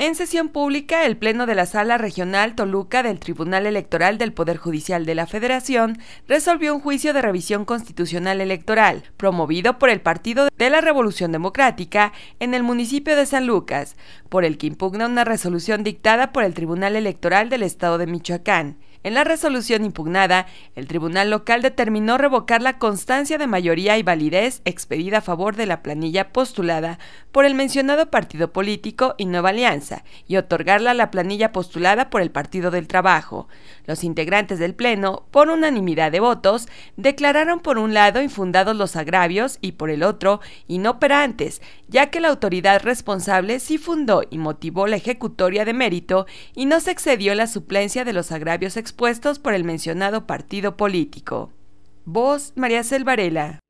En sesión pública, el Pleno de la Sala Regional Toluca del Tribunal Electoral del Poder Judicial de la Federación resolvió un juicio de revisión constitucional electoral, promovido por el Partido de la Revolución Democrática en el municipio de San Lucas, por el que impugna una resolución dictada por el Tribunal Electoral del Estado de Michoacán en la resolución impugnada, el tribunal local determinó revocar la constancia de mayoría y validez expedida a favor de la planilla postulada por el mencionado partido político y Nueva Alianza y otorgarla a la planilla postulada por el Partido del Trabajo. Los integrantes del Pleno, por unanimidad de votos, declararon por un lado infundados los agravios y por el otro inoperantes, ya que la autoridad responsable sí fundó y motivó la ejecutoria de mérito y no se excedió la suplencia de los agravios puestos por el mencionado partido político. Voz María Selvarela.